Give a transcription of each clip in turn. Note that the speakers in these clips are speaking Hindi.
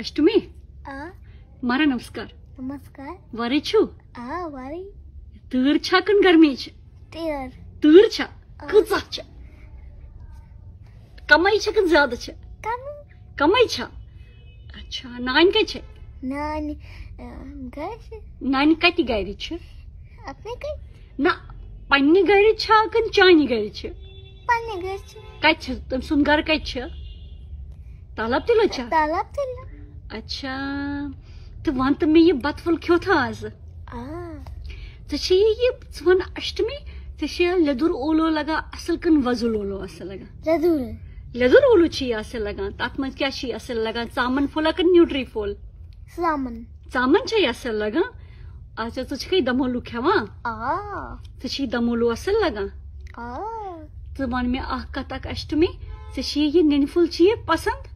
અષ્ટમી મારા નમસ્કાર નમસ્કાર વરે છું હા વરે તુર છા કન ગરમી છે તેર તુર છા કુચા છે કમાઈ છે કે જ્યાદા છે કમાઈ છે અચ્છા નાન કે છે નાન ગઈ છે નાન કતી ગઈ છે આપણે કઈ ના પન્ની ગઈ છે કે ચાની ગઈ છે પન્ની ગઈ છે કઈ છે તમ સુંદર કઈ છે તાલાબ તેલો છે તાલાબ તેલો अच्छा तो वन तो मैं ये बतफुल क्यों था आज ऐसे तो ये वन अष्टमी ऐसे तो लेदुर ओलो लगा असल कन वजुल ओलो असल लगा लदुर लदुर ओलो छी असल लगा तत मज क्या छी असल लगा सामन फोला कन न्यूट्री फोल सामन सामन छी असल लगा अच्छा तुझ कई दमोलू खेवा तुझे दमोलू असल लगा तो वन में आह कतक अष्टमी ऐसे ये निनफुल छी पसंद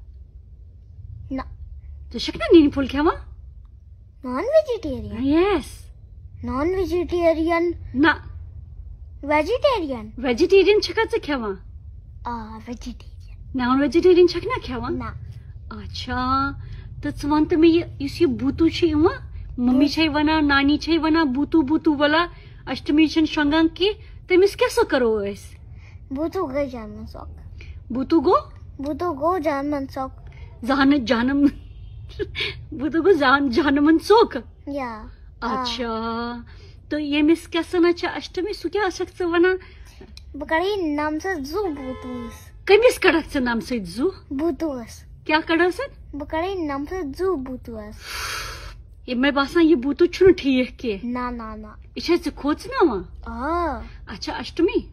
जशक ने नीनी फुल खावा non vegetarian yes non vegetarian ना वेजिटेरियन वेजिटेरियन छका से खावा आ वेजिटेरियन नॉन वेजिटेरियन छकना खावा ना अच्छा तो सवान तो ये इस बूतू छे हुआ मम्मी छे वना नानी छे वना बूतू बूतू वाला अष्टमी छन शंगांग के ते मिस कैसे करो इस बूतू गए जानम सॉक बूतू गो बूतू गो जानम सॉक जानम जानम वो तो जान जानमन सोक या अच्छा हाँ। तो ये मिस कैसन अच्छा अष्टमी सु क्या असक से वना बकरी नाम से जू बुतूस कमिस कड़क से नाम से जु बुतुस क्या कड़क से बकरी नाम से जु बुतुस ये मैं बासा ये बुतु छुन ठीक के ना ना ना इसे से खोज ना आ हाँ। अच्छा अष्टमी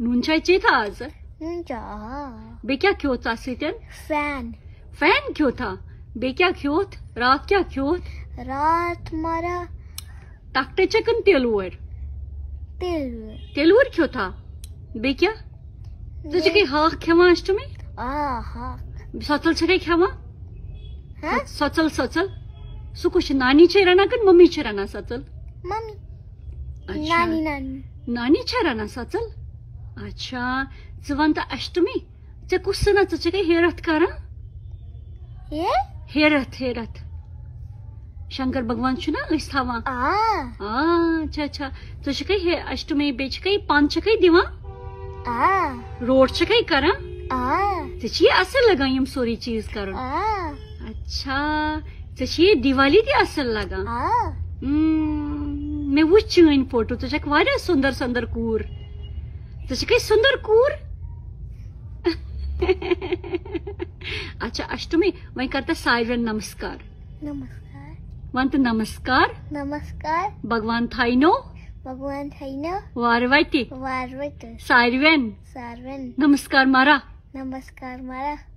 नून चाय चे था आज नून चाय हाँ। बे क्या क्यों था सीतन फैन फैन क्यों था क्या खत रात क्या खत रात मारा धाकट्याच्याकन तेलवर तेलवर तेलवर खोता बेक्या तुझे तो काही हाक खेमा अष्टमी सचल छे काही खेमा सचल सचल सो कशी नानीचे राना कन मम्मीचे राना सचल मम्मी अच्छा। नानी नानी नानीचे राना सचल अच्छा जवंत अष्टमी चे कुसना तुझे काही हेरत करा हे हे रथ शंकर भगवान छु न स्थावा अच्छा अच्छा तो छकै हे अष्टमी बे छकै पान छकै दिवा रोड छकै कर ते छी असल लगा यम सोरी चीज कर अच्छा ते तो छी दिवाली दी असल लगा हम्म, मैं वो चीन फोटो तो चक वारा सुंदर सुंदर कूर तो छकै सुंदर कूर वही करते सायरन नमस्कार नमस्कार वन तो नमस्कार नमस्कार भगवान थाइनो भगवान थाइनो वारवाइती वारवाइती सायरन सायरन नमस्कार मारा नमस्कार मारा